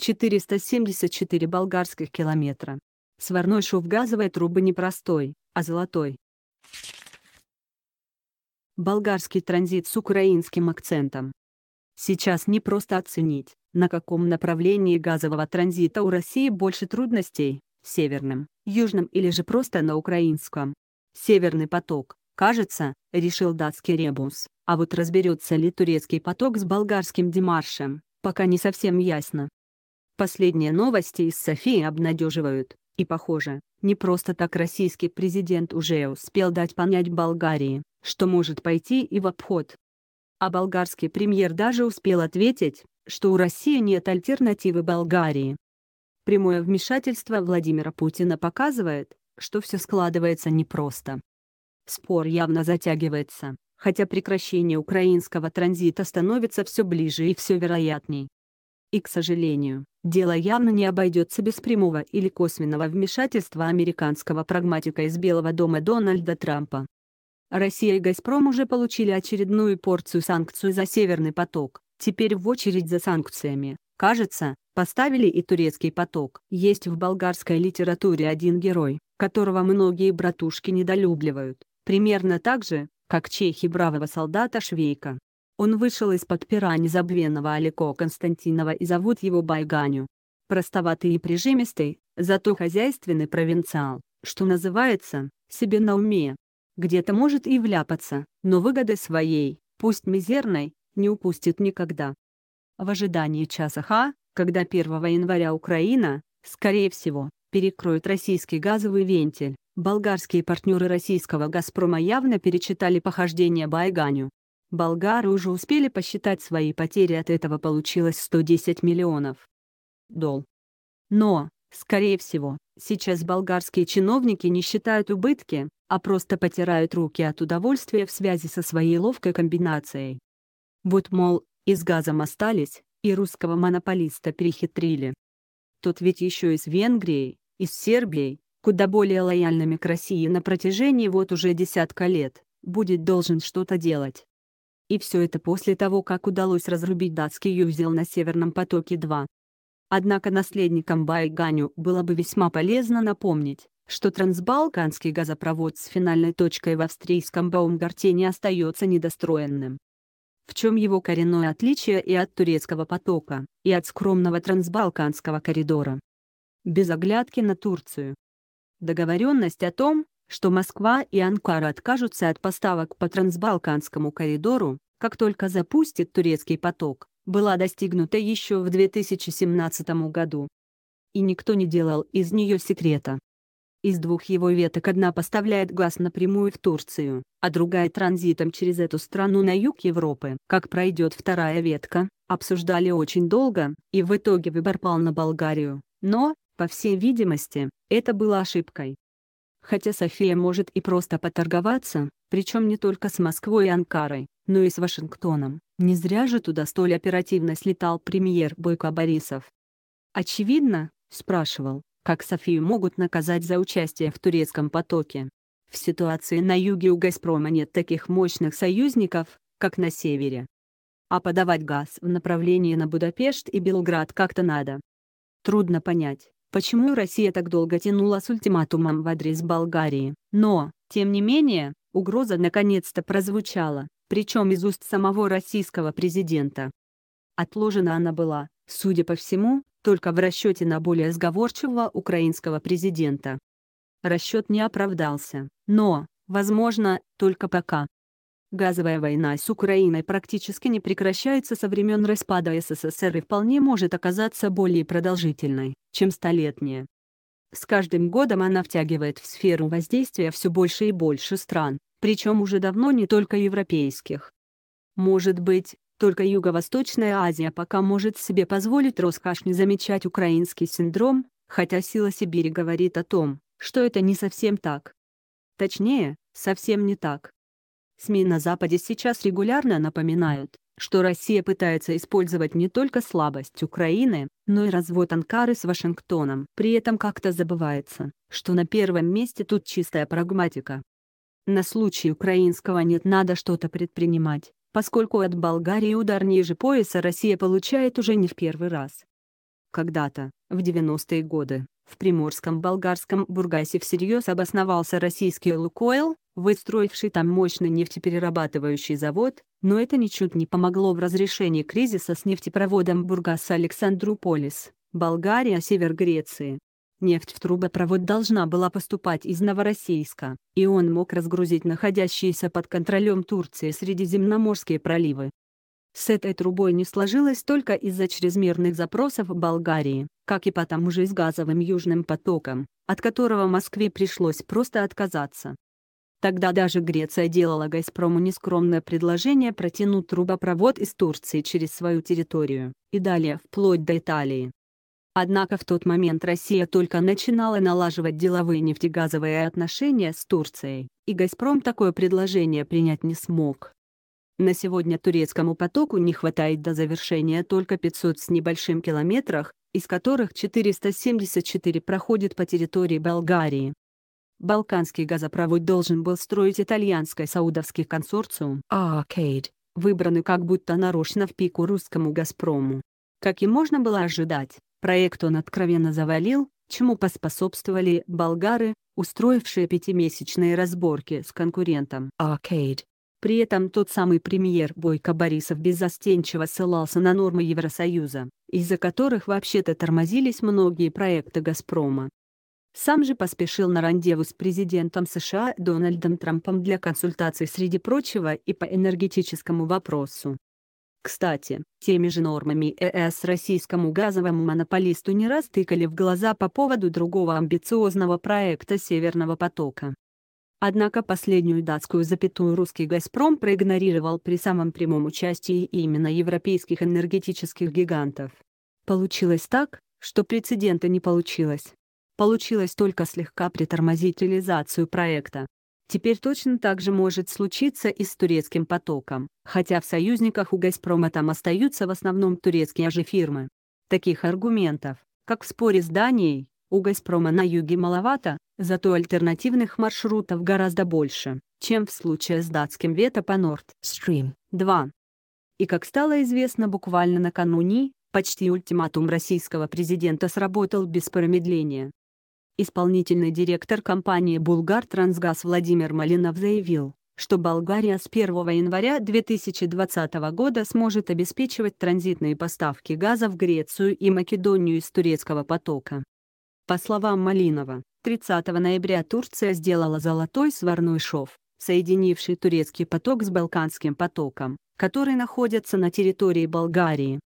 474 болгарских километра. Сварной шов газовой трубы не простой, а золотой. Болгарский транзит с украинским акцентом. Сейчас не просто оценить, на каком направлении газового транзита у России больше трудностей – северным, южным или же просто на украинском. Северный поток, кажется, решил датский ребус, а вот разберется ли турецкий поток с болгарским демаршем, пока не совсем ясно. Последние новости из Софии обнадеживают, и похоже, не просто так российский президент уже успел дать понять Болгарии, что может пойти и в обход. А болгарский премьер даже успел ответить, что у России нет альтернативы Болгарии. Прямое вмешательство Владимира Путина показывает, что все складывается непросто. Спор явно затягивается, хотя прекращение украинского транзита становится все ближе и все вероятней. И, к сожалению, дело явно не обойдется без прямого или косвенного вмешательства американского прагматика из Белого дома Дональда Трампа. Россия и «Газпром» уже получили очередную порцию санкций за «Северный поток», теперь в очередь за санкциями. Кажется, поставили и турецкий поток. Есть в болгарской литературе один герой, которого многие братушки недолюбливают, примерно так же, как чехи бравого солдата Швейка. Он вышел из-под пера незабвенного Алико Константинова и зовут его Байганю. Простоватый и прижимистый, зато хозяйственный провинциал, что называется, себе на уме. Где-то может и вляпаться, но выгоды своей, пусть мизерной, не упустит никогда. В ожидании часа Х, когда 1 января Украина, скорее всего, перекроет российский газовый вентиль, болгарские партнеры российского «Газпрома» явно перечитали похождения Байганю. Болгары уже успели посчитать свои потери, от этого получилось 110 миллионов дол. Но, скорее всего, сейчас болгарские чиновники не считают убытки, а просто потирают руки от удовольствия в связи со своей ловкой комбинацией. Вот, мол, и с газом остались, и русского монополиста перехитрили. Тот ведь еще и с Венгрией, и с Сербией, куда более лояльными к России на протяжении вот уже десятка лет, будет должен что-то делать. И все это после того, как удалось разрубить датский узел на Северном потоке-2. Однако наследникам Байганю было бы весьма полезно напомнить, что трансбалканский газопровод с финальной точкой в австрийском Баумгартене остается недостроенным. В чем его коренное отличие и от турецкого потока, и от скромного трансбалканского коридора. Без оглядки на Турцию. Договоренность о том, что Москва и Анкара откажутся от поставок по Трансбалканскому коридору, как только запустит турецкий поток, была достигнута еще в 2017 году. И никто не делал из нее секрета. Из двух его веток одна поставляет газ напрямую в Турцию, а другая транзитом через эту страну на юг Европы. Как пройдет вторая ветка, обсуждали очень долго, и в итоге выбор пал на Болгарию, но, по всей видимости, это было ошибкой. Хотя София может и просто поторговаться, причем не только с Москвой и Анкарой, но и с Вашингтоном. Не зря же туда столь оперативно слетал премьер Бойко Борисов. «Очевидно», — спрашивал, как Софию могут наказать за участие в турецком потоке. В ситуации на юге у «Газпрома» нет таких мощных союзников, как на севере. А подавать газ в направлении на Будапешт и Белград как-то надо. Трудно понять, почему Россия так долго тянула с ультиматумом в адрес Болгарии. Но, тем не менее, угроза наконец-то прозвучала, причем из уст самого российского президента. Отложена она была, судя по всему, только в расчете на более сговорчивого украинского президента. Расчет не оправдался, но, возможно, только пока. Газовая война с Украиной практически не прекращается со времен распада СССР и вполне может оказаться более продолжительной, чем столетняя. С каждым годом она втягивает в сферу воздействия все больше и больше стран, причем уже давно не только европейских. Может быть, только Юго-Восточная Азия пока может себе позволить роскошь не замечать украинский синдром, хотя сила Сибири говорит о том, что это не совсем так. Точнее, совсем не так. СМИ на Западе сейчас регулярно напоминают, что Россия пытается использовать не только слабость Украины, но и развод Анкары с Вашингтоном. При этом как-то забывается, что на первом месте тут чистая прагматика. На случай украинского нет надо что-то предпринимать, поскольку от Болгарии удар ниже пояса Россия получает уже не в первый раз. Когда-то, в 90-е годы, в приморском болгарском Бургасе всерьез обосновался российский «Лукойл», выстроивший там мощный нефтеперерабатывающий завод, но это ничуть не помогло в разрешении кризиса с нефтепроводом Бургас Александруполис, Болгария, север Греции. Нефть в трубопровод должна была поступать из Новороссийска, и он мог разгрузить находящиеся под контролем Турции средиземноморские проливы. С этой трубой не сложилось только из-за чрезмерных запросов Болгарии, как и потому же с газовым южным потоком, от которого Москве пришлось просто отказаться. Тогда даже Греция делала «Газпрому» нескромное предложение протянуть трубопровод из Турции через свою территорию, и далее вплоть до Италии. Однако в тот момент Россия только начинала налаживать деловые нефтегазовые отношения с Турцией, и «Газпром» такое предложение принять не смог. На сегодня турецкому потоку не хватает до завершения только 500 с небольшим километрах, из которых 474 проходит по территории Болгарии, Балканский газопровод должен был строить итальянско-саудовский консорциум «Аркейд», выбранный как будто нарочно в пику русскому «Газпрому». Как и можно было ожидать, проект он откровенно завалил, чему поспособствовали болгары, устроившие пятимесячные разборки с конкурентом «Аркейд». При этом тот самый премьер Бойко Борисов беззастенчиво ссылался на нормы Евросоюза, из-за которых вообще-то тормозились многие проекты «Газпрома». Сам же поспешил на рандеву с президентом США Дональдом Трампом для консультаций среди прочего и по энергетическому вопросу. Кстати, теми же нормами ЕС российскому газовому монополисту не раз тыкали в глаза по поводу другого амбициозного проекта «Северного потока». Однако последнюю датскую запятую русский «Газпром» проигнорировал при самом прямом участии именно европейских энергетических гигантов. Получилось так, что прецедента не получилось. Получилось только слегка притормозить реализацию проекта. Теперь точно так же может случиться и с турецким потоком, хотя в союзниках у «Газпрома» там остаются в основном турецкие же фирмы. Таких аргументов, как в споре с Данией, у «Газпрома» на юге маловато, зато альтернативных маршрутов гораздо больше, чем в случае с датским вето по Nord Stream 2. И как стало известно буквально накануне, почти ультиматум российского президента сработал без промедления. Исполнительный директор компании «Булгар Трансгаз» Владимир Малинов заявил, что Болгария с 1 января 2020 года сможет обеспечивать транзитные поставки газа в Грецию и Македонию из турецкого потока. По словам Малинова, 30 ноября Турция сделала золотой сварной шов, соединивший турецкий поток с Балканским потоком, который находится на территории Болгарии.